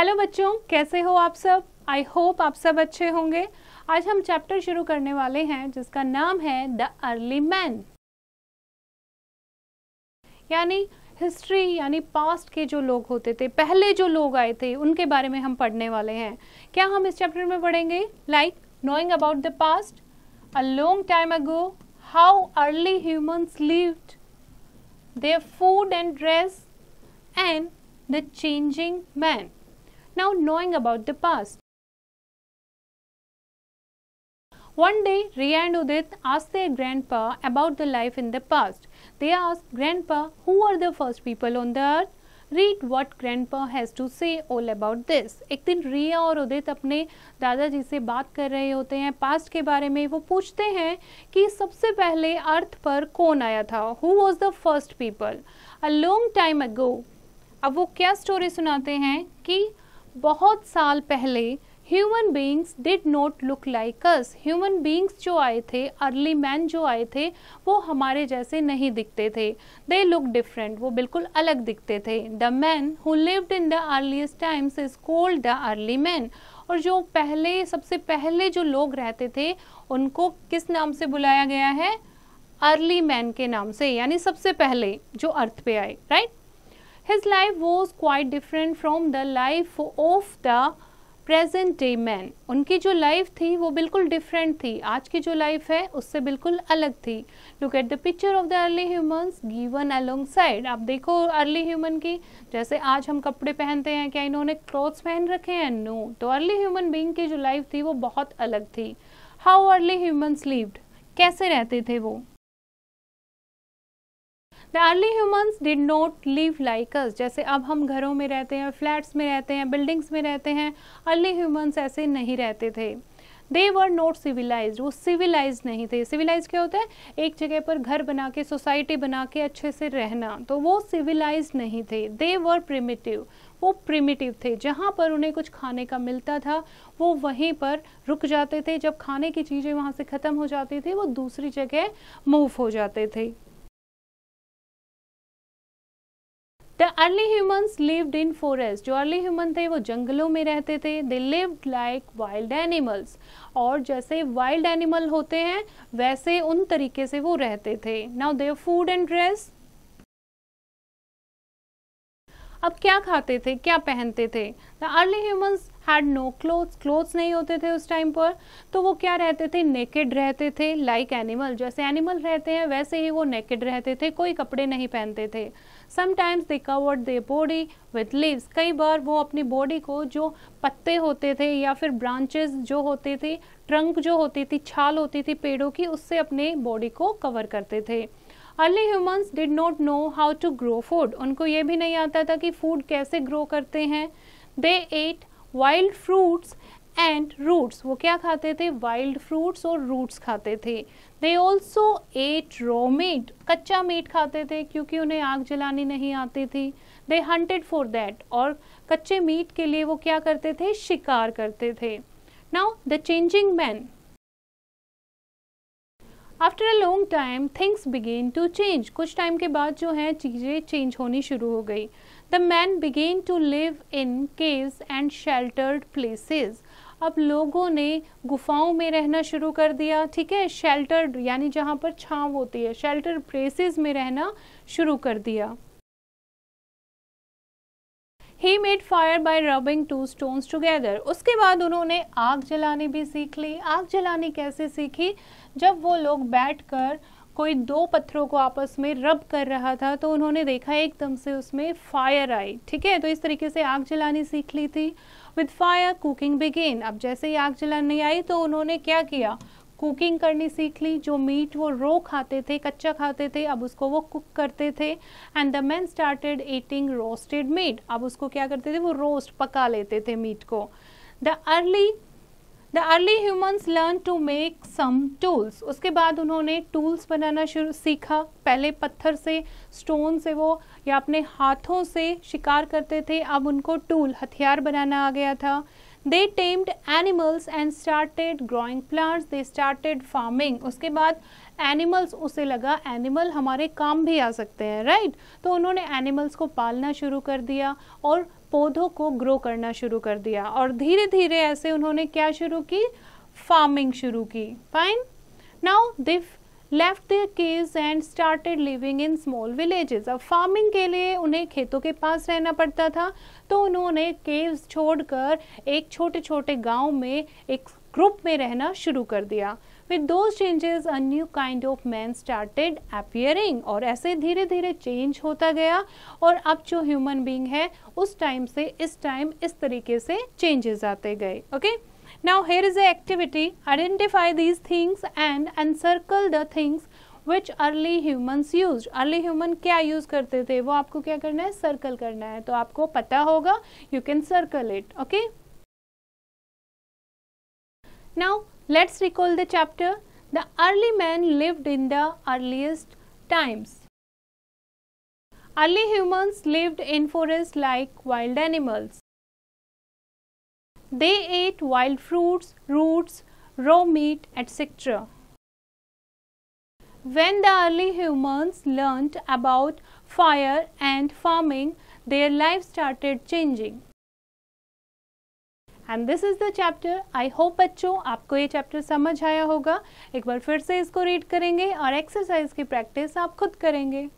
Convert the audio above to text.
Hello बच्चों कैसे हो आप सब आई होप आप सब अच्छे होंगे आज हम चैप्टर शुरू करने वाले हैं जिसका नाम है द अर्ली मैन यानी हिस्ट्री यानी पास्ट के जो लोग होते थे पहले जो लोग आए थे उनके बारे में हम पढ़ने वाले हैं क्या हम इस चैप्टर में पढ़ेंगे like knowing about the past a long time ago how early humans lived their food and dress and the changing man now knowing about the past. One day, Riya and Udit asked their grandpa about the life in the past. They asked grandpa who are the first people on the earth. Read what grandpa has to say all about this. This एक दिन रिया और उदित अपने दादाजी से बात कर रहे होते हैं पास्ट के बारे में वो पूछते हैं कि सबसे पहले अर्थ पर कौन आया था who was the first people a long time ago अब वो क्या स्टोरी सुनाते हैं कि बहुत साल पहले human beings did not look like us human beings जो आए थे अर्ली मैन जो आए थे वो हमारे जैसे नहीं दिखते थे दे लुक डिफरेंट वो बिल्कुल अलग दिखते थे the man who lived in the earliest times is called the early man और जो पहले सबसे पहले जो लोग रहते थे उनको किस नाम से बुलाया गया है अर्ली मैन के नाम से यानी सबसे पहले जो अर्थ पे आए right His life was quite different from the life of the present day man उनकी जो लाइफ थी वो बिल्कुल डिफरेंट थी आज की जो लाइफ है उससे बिल्कुल अलग थी look at the picture of the early humans given alongside आप देखो अर्ली ह्यूमन की जैसे आज हम कपड़े पहनते हैं क्या इन्होंने क्लोथ्स पहन रखे हैं नो no. तो अर्ली ह्यूमन बींग की जो लाइफ थी वो बहुत अलग थी हाउ अर्ली ह्यूमन्स लिव्ड कैसे रहते थे वो the early humans did not live like us जैसे अब हम घरों में रहते हैं फ्लैट्स में रहते हैं बिल्डिंग्स में रहते हैं अर्ली ह्यूमन्स ऐसे नहीं रहते थे दे वर नॉट सिविलाइज वो सिविलाइज नहीं थे सिविलाइज क्या होता है एक जगह पर घर बना के सोसाइटी बना के अच्छे से रहना तो वो सिविलाइज नहीं थे दे वर प्रिमिटिव वो प्रिमिटिव थे जहाँ पर उन्हें कुछ खाने का मिलता था वो वहीं पर रुक जाते थे जब खाने की चीज़ें वहाँ से ख़त्म हो जाती थी वो दूसरी जगह मूव हो जाते थे the early humans lived in forest जो अर्ली ह्यूमन थे वो जंगलों में रहते थे they lived like wild animals और जैसे वाइल्ड एनिमल होते हैं वैसे उन तरीके से वो रहते थे now their food and dress अब क्या खाते थे क्या पहनते थे the early humans had no clothes clothes नहीं होते थे उस टाइम पर तो वो क्या रहते थे नेकेड रहते थे लाइक like एनिमल जैसे एनिमल रहते हैं वैसे ही वो नेकेड रहते थे कोई कपड़े नहीं पहनते थे sometimes they covered their body with leaves कई बार वो अपनी बॉडी को जो पत्ते होते थे या फिर ब्रांचेस जो होते थे ट्रंक जो होती थी छाल होती थी पेड़ों की उससे अपने बॉडी को कवर करते थे early humans did not know how to grow food उनको ये भी नहीं आता था कि फूड कैसे ग्रो करते हैं they ate wild fruits and roots वो क्या खाते थे वाइल्ड फ्रूट्स और रूट्स खाते थे दे ऑल्सो एट रोमेट कच्चा मीट खाते थे क्योंकि उन्हें आग जलानी नहीं आती थी दे हंटेड फॉर दैट और कच्चे मीट के लिए वो क्या करते थे शिकार करते थे now the changing man after a long time things began to change कुछ टाइम के बाद जो है चीज़ें चेंज होनी शुरू हो गई the man began to live in caves and sheltered places अब लोगों ने गुफाओं में रहना शुरू कर दिया ठीक है शेल्टर्ड यानी जहाँ पर छाँव होती है शेल्टर प्लेसेस में रहना शुरू कर दिया he made fire by rubbing two stones together उसके बाद उन्होंने आग जलानी भी सीख ली आग जलानी कैसे सीखी जब वो लोग बैठकर कर कोई दो पत्थरों को आपस में रब कर रहा था तो उन्होंने देखा एकदम से उसमें फायर आई ठीक है तो इस तरीके से आग जलानी सीख ली थी विद फायर कुकिंग बिगेन अब जैसे ही आग जलानी आई तो उन्होंने क्या किया कुकिंग करनी सीख ली जो मीट वो रो खाते थे कच्चा खाते थे अब उसको वो कुक करते थे and the man started eating roasted meat अब उसको क्या करते थे वो रोस्ट पका लेते थे मीट को the early the early humans learn to make some tools उसके बाद उन्होंने टूल्स बनाना शुरू सीखा पहले पत्थर से स्टोन से वो या अपने हाथों से शिकार करते थे अब उनको टूल हथियार बनाना आ गया था they tamed animals and started growing plants they started farming उसके बाद एनिमल्स उसे लगा एनिमल हमारे काम भी आ सकते हैं राइट तो उन्होंने एनिमल्स को पालना शुरू कर दिया और पौधों को ग्रो करना शुरू कर दिया और धीरे धीरे ऐसे उन्होंने क्या शुरू की फार्मिंग शुरू की fine now they left their caves and started living in small villages अब फार्मिंग के लिए उन्हें खेतों के पास रहना पड़ता था तो उन्होंने केव्स छोड़कर एक छोटे छोटे गांव में एक ग्रुप में रहना शुरू कर दिया with two changes a new kind of man started appearing और ऐसे धीरे धीरे चेंज होता गया और अब जो ह्यूमन बींग है उस टाइम से इस टाइम इस तरीके से चेंजेस आते गए okay okay? Now here is the activity. Identify these things and encircle the things which early humans used. Early human kya use karte the? Wo aapko kya karna hai? Circle karna hai. To aapko pata hoga. You can circle it. Okay? Now let's recall the chapter. The early man lived in the earliest times. Early humans lived in forests like wild animals. They ate wild fruits, roots, raw meat, etc. When the early humans learnt about fire and farming, their lives started changing. And this is the chapter. I hope, बच्चों आपको ये chapter समझ आया होगा एक बार फिर से इसको read करेंगे और exercise की practice आप खुद करेंगे